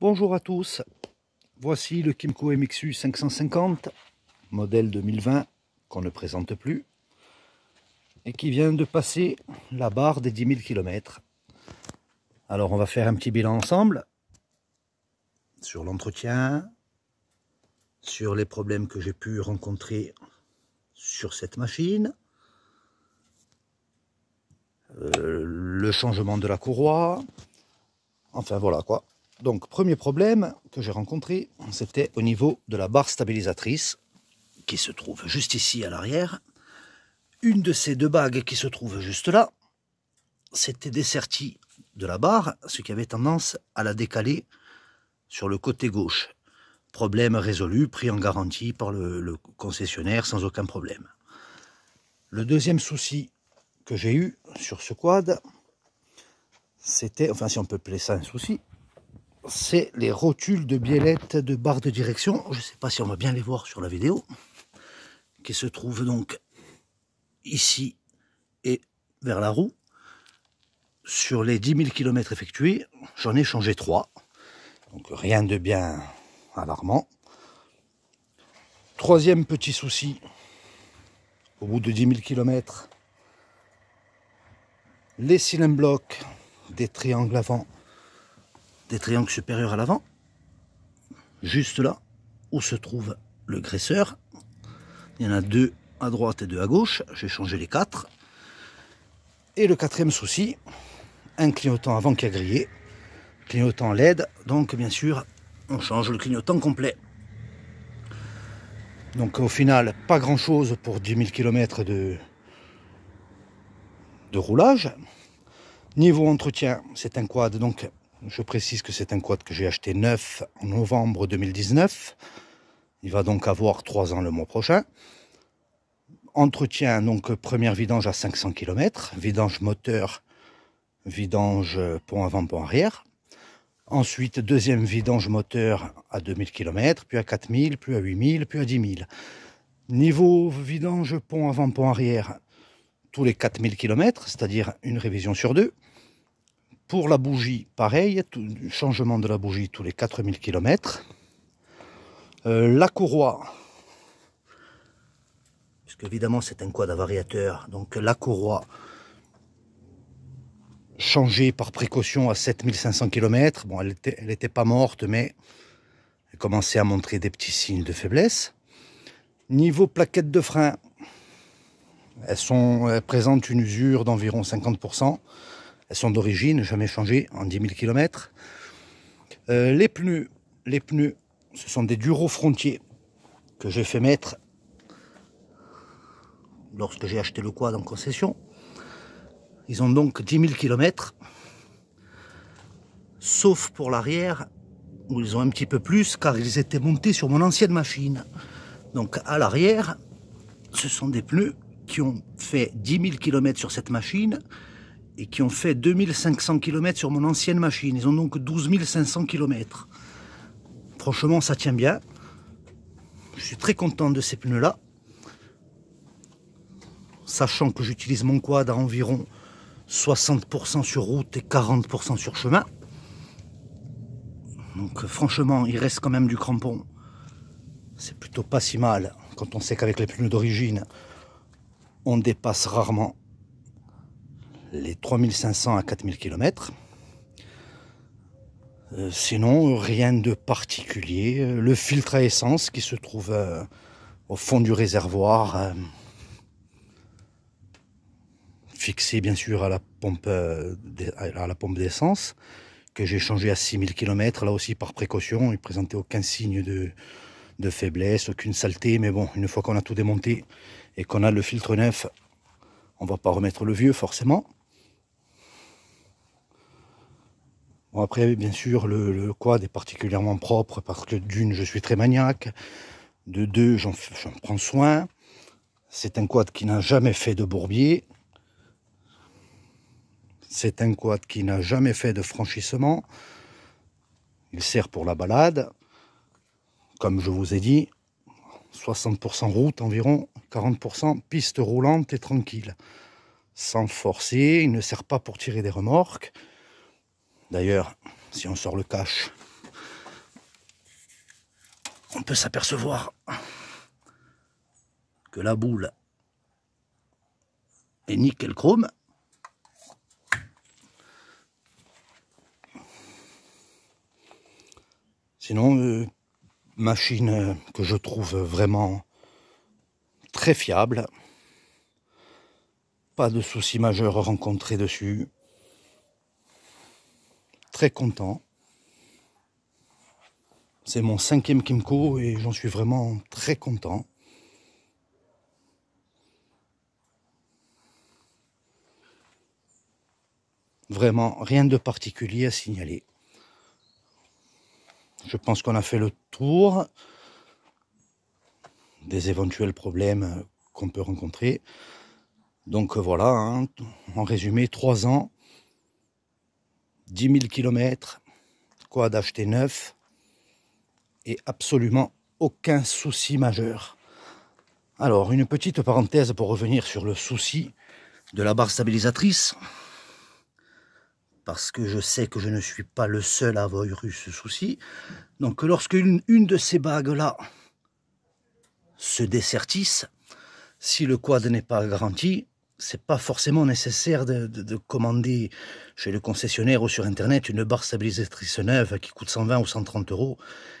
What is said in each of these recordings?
Bonjour à tous, voici le Kimco MXU 550, modèle 2020 qu'on ne présente plus et qui vient de passer la barre des 10 000 km. Alors on va faire un petit bilan ensemble sur l'entretien, sur les problèmes que j'ai pu rencontrer sur cette machine, euh, le changement de la courroie, enfin voilà quoi. Donc, premier problème que j'ai rencontré, c'était au niveau de la barre stabilisatrice, qui se trouve juste ici à l'arrière. Une de ces deux bagues qui se trouve juste là, c'était dessertie de la barre, ce qui avait tendance à la décaler sur le côté gauche. Problème résolu, pris en garantie par le, le concessionnaire sans aucun problème. Le deuxième souci que j'ai eu sur ce quad, c'était, enfin si on peut appeler ça un souci, c'est les rotules de biellette de barre de direction. Je ne sais pas si on va bien les voir sur la vidéo, qui se trouvent donc ici et vers la roue. Sur les 10 000 km effectués, j'en ai changé 3. Donc rien de bien alarmant. Troisième petit souci, au bout de 10 000 km, les cylindres blocs des triangles avant des triangles supérieurs à l'avant, juste là où se trouve le graisseur. Il y en a deux à droite et deux à gauche. J'ai changé les quatre. Et le quatrième souci, un clignotant avant qui a grillé, clignotant LED. Donc bien sûr, on change le clignotant complet. Donc au final, pas grand chose pour 10 000 km de, de roulage. Niveau entretien, c'est un quad, donc je précise que c'est un quad que j'ai acheté neuf en novembre 2019. Il va donc avoir 3 ans le mois prochain. Entretien, donc première vidange à 500 km, vidange moteur, vidange euh, pont avant, pont arrière. Ensuite, deuxième vidange moteur à 2000 km, puis à 4000, puis à 8000, puis à 10000. Niveau vidange pont avant, pont arrière, tous les 4000 km, c'est-à-dire une révision sur deux. Pour la bougie, pareil, changement de la bougie tous les 4000 km. Euh, la courroie, puisque évidemment c'est un quad à donc la courroie changée par précaution à 7500 km. Bon, elle n'était elle pas morte, mais elle commençait à montrer des petits signes de faiblesse. Niveau plaquettes de frein, elles, sont, elles présentent une usure d'environ 50%. Elles sont d'origine, jamais changées, en 10 000 km. les pneus, les pneus, ce sont des Duro frontiers que j'ai fait mettre lorsque j'ai acheté le quad en concession. Ils ont donc 10 000 km, sauf pour l'arrière, où ils ont un petit peu plus, car ils étaient montés sur mon ancienne machine. Donc à l'arrière, ce sont des pneus qui ont fait 10 000 km sur cette machine et qui ont fait 2500 km sur mon ancienne machine. Ils ont donc 12 500 km. Franchement, ça tient bien. Je suis très content de ces pneus-là. Sachant que j'utilise mon quad à environ 60% sur route et 40% sur chemin. Donc franchement, il reste quand même du crampon. C'est plutôt pas si mal quand on sait qu'avec les pneus d'origine, on dépasse rarement les 3500 à 4000 km. Euh, sinon, rien de particulier. Euh, le filtre à essence qui se trouve euh, au fond du réservoir, fixé bien sûr à la pompe, à la pompe d'essence, que j'ai changé à 6000 km, là aussi par précaution. Il présentait aucun signe de, de faiblesse, aucune saleté. Mais bon, une fois qu'on a tout démonté et qu'on a le filtre neuf, on va pas remettre le vieux forcément. Bon, après, bien sûr, le, quad est particulièrement propre parce que d'une, je suis très maniaque. De deux, j'en prends soin. C'est un quad qui n'a jamais fait de bourbier. C'est un quad qui n'a jamais fait de franchissement. Il sert pour la balade. Comme je vous ai dit, 60% route environ, 40% piste roulante et tranquille. Sans forcer, il ne sert pas pour tirer des remorques. D'ailleurs, si on sort le cache, on peut s'apercevoir que la boule est nickel chrome. Sinon, euh, machine euh, que je trouve vraiment très fiable. Pas de soucis majeurs rencontrés dessus content. C'est mon cinquième Kimco et j'en suis vraiment très content. Vraiment, rien de particulier à signaler. Je pense qu'on a fait le tour des éventuels problèmes qu'on peut rencontrer. Donc euh, voilà, hein, en résumé, trois ans 10 000 km, quoi d'acheter neuf, et absolument aucun souci majeur. Alors, une petite parenthèse pour revenir sur le souci de la barre stabilisatrice, parce que je sais que je ne suis pas le seul à avoir eu ce souci. Donc, lorsque une, une de ces bagues-là se dessertisse, si le quad n'est pas garanti, c'est pas forcément nécessaire de, commander chez le concessionnaire ou sur Internet une barre stabilisatrice neuve qui coûte 120 ou 130 euros.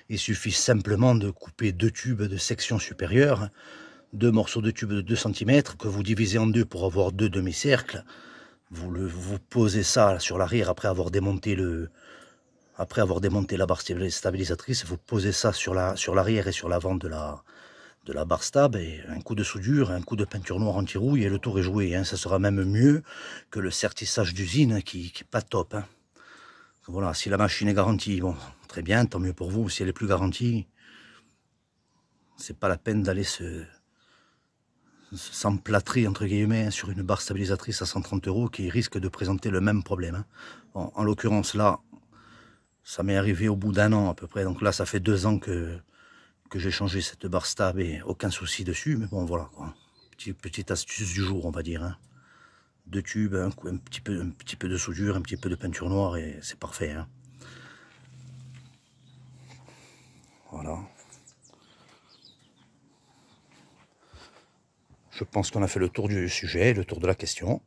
Il suffit simplement de couper deux tubes de section supérieure, deux morceaux de tube de 2 cm que vous divisez en deux pour avoir deux demi-cercles. Vous, vous posez ça sur l'arrière après avoir démonté le, après avoir démonté la barre stabilisatrice, vous posez ça sur l'arrière la, sur et sur l'avant de la, de la barre stab, et un coup de soudure, un coup de peinture noire anti-rouille et le tour est joué. Hein. Ça sera même mieux que le certissage d'usine qui n'est pas top. Hein. Voilà, si la machine est garantie, bon, très bien, tant mieux pour vous. Si elle est plus garantie, c'est pas la peine d'aller se s'emplâtrer entre guillemets hein, sur une barre stabilisatrice à 130 euros qui risque de présenter le même problème. en l'occurrence là, ça m'est arrivé au bout d'un an à peu près, donc là ça fait deux ans que que j'ai changé cette barre stab et aucun souci dessus. Mais bon, voilà, quoi. Petite, astuce du jour, on va dire. Hein. Deux tubes, un, petit peu, un petit peu de soudure, un petit peu de peinture noire et c'est parfait. Hein. Voilà. Je pense qu'on a fait le tour du sujet, le tour de la question.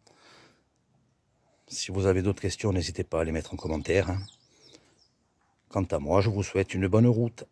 Si vous avez d'autres questions, n'hésitez pas à les mettre en commentaire. Hein. Quant à moi, je vous souhaite une bonne route.